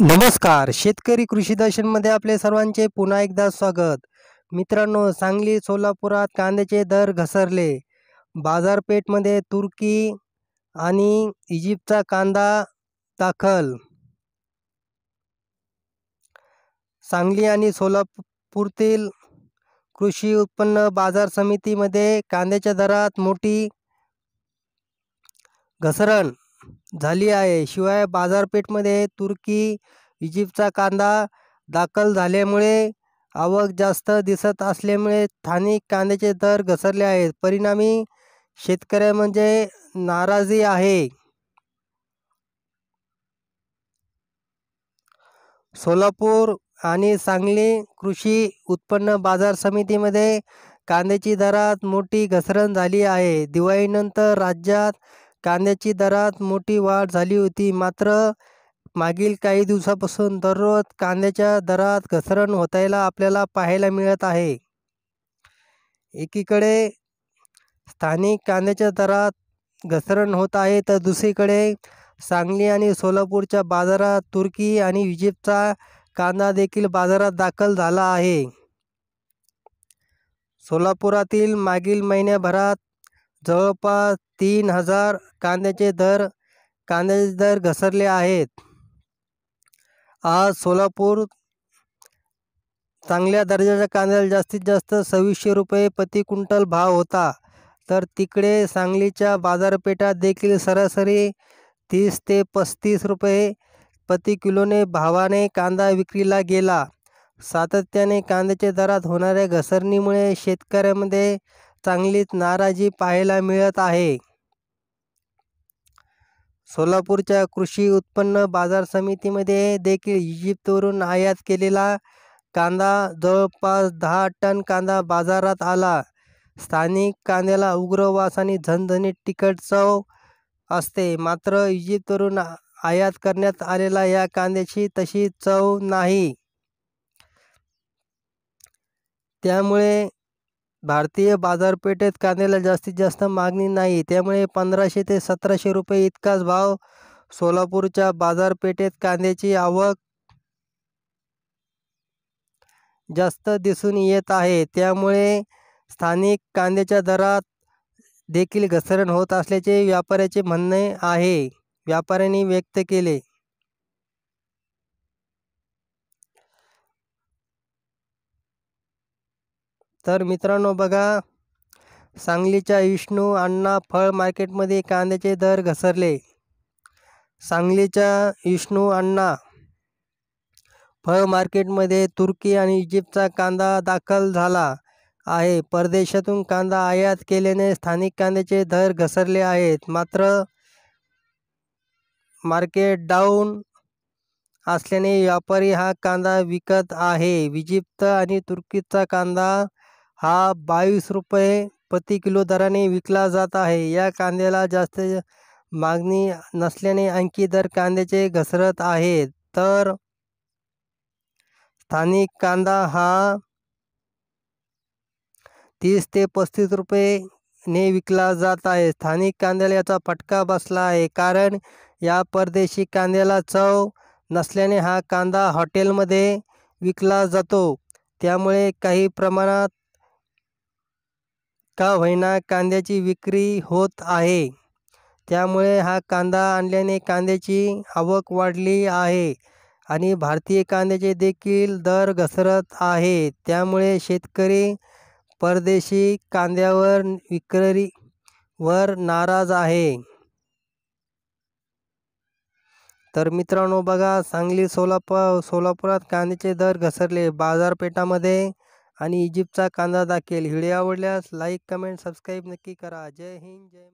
नमस्कार शेतकरी कृषी दर्शनमध्ये आपले सर्वांचे पुन्हा एकदा स्वागत मित्रांनो सांगली सोलापुरात कांद्याचे दर घसरले बाजारपेठमध्ये तुर्की आणि इजिप्तचा कांदा दाखल सांगली आणि सोलापूरतील कृषी उत्पन्न बाजार समितीमध्ये कांद्याच्या दरात मोठी घसरण झाली आहे शिवाय बाजारपेठमध्ये तुर्की इजिप्तचा कांदा दाखल झाल्यामुळे आवक जास्त दिसत असल्यामुळे स्थानिक कांद्याचे दर घसरले आहेत परिणामी म्हणजे नाराजी आहे सोलापूर आणि सांगली कृषी उत्पन्न बाजार समितीमध्ये कांद्याची दरात मोठी घसरण झाली आहे दिवाळीनंतर राज्यात कांद्याची दरात मोठी वाढ झाली होती मात्र मागील काही दिवसापासून दररोज कांद्याच्या दरात घसरण होतायला आपल्याला पाहायला मिळत आहे एकीकडे स्थानिक कांद्याच्या दरात घसरण होत आहे तर दुसरीकडे सांगली आणि सोलापूरच्या बाजारात तुर्की आणि इजिप्तचा कांदा देखील बाजारात दाखल झाला आहे सोलापुरातील मागील महिन्याभरात जवळपास तीन हजार कांद्याचे दर कांद्याचे दर घसरले आहेत आज सोलापूर चांगल्या दर्जाच्या कांद्याला जास्तीत जास्त सव्वीसशे रुपये प्रति क्विंटल भाव होता तर तिकडे सांगलीच्या बाजारपेठात देखील सरासरी तीस ते पस्तीस रुपये प्रति किलोने भावाने कांदा विक्रीला गेला सातत्याने कांद्याच्या दरात होणाऱ्या घसरणीमुळे शेतकऱ्यामध्ये चांगलीच नाराजी पाहायला मिळत आहे सोलापूरच्या कृषी उत्पन्न बाजार समितीमध्ये देखील इजिप्तवरून आयात केलेला कांदा जवळपास दहा टन कांदा बाजारात आला स्थानिक कांद्याला उग्रवास आणि झनझणीत तिखट चव असते मात्र इजिप्तवरून आयात करण्यात आलेला या कांद्याची तशी चव नाही त्यामुळे भारतीय बाजारपेठेत कांद्याला जास्तीत जास्त मागणी नाही त्यामुळे पंधराशे ते सतराशे रुपये इतकाच भाव सोलापूरच्या बाजारपेठेत कांद्याची आवक जास्त दिसून येत आहे त्यामुळे स्थानिक कांद्याच्या दरात देखील घसरण होत असल्याचे व्यापाऱ्याचे म्हणणे आहे व्यापाऱ्यांनी व्यक्त केले तर मित्रांनो बघा सांगलीच्या विष्णू अण्णा फळ मार्केटमध्ये कांद्याचे दर घसरले सांगलीच्या विष्णू अण्णा फळ मार्केटमध्ये तुर्की आणि इजिप्तचा कांदा दाखल झाला आहे परदेशातून कांदा आयात केल्याने स्थानिक कांद्याचे दर घसरले आहेत मात्र मार्केट डाऊन असल्याने व्यापारी हा कांदा विकत आहे इजिप्त आणि तुर्कीचा कांदा हा बावीस रुपये प्रति किलो दराने विकला जात आहे या कांद्याला जास्त मागणी नसल्याने आणखी दर कांद्याचे घसरत आहे तर स्थानिक कांदा हा तीस ते पस्तीस रुपये ने विकला जात आहे स्थानिक कांद्याला याचा फटका बसला आहे कारण या परदेशी कांद्याला चव नसल्याने हा कांदा हॉटेलमध्ये विकला जातो त्यामुळे काही प्रमाणात का होईना कांद्याची विक्री होत आहे त्यामुळे हा कांदा आणल्याने कांद्याची आवक वाढली आहे आणि भारतीय कांद्याचे देखील दर घसरत आहे त्यामुळे शेतकरी परदेशी कांद्यावर वर नाराज आहे तर मित्रांनो बघा सांगली सोलापूर सोलापुरात कांद्याचे दर घसरले बाजारपेठामध्ये आणि इजिप्तचा कांदा दाखेल व्हिडिओ आवडल्यास लाईक कमेंट सबस्क्राईब नक्की करा जय हिंद जय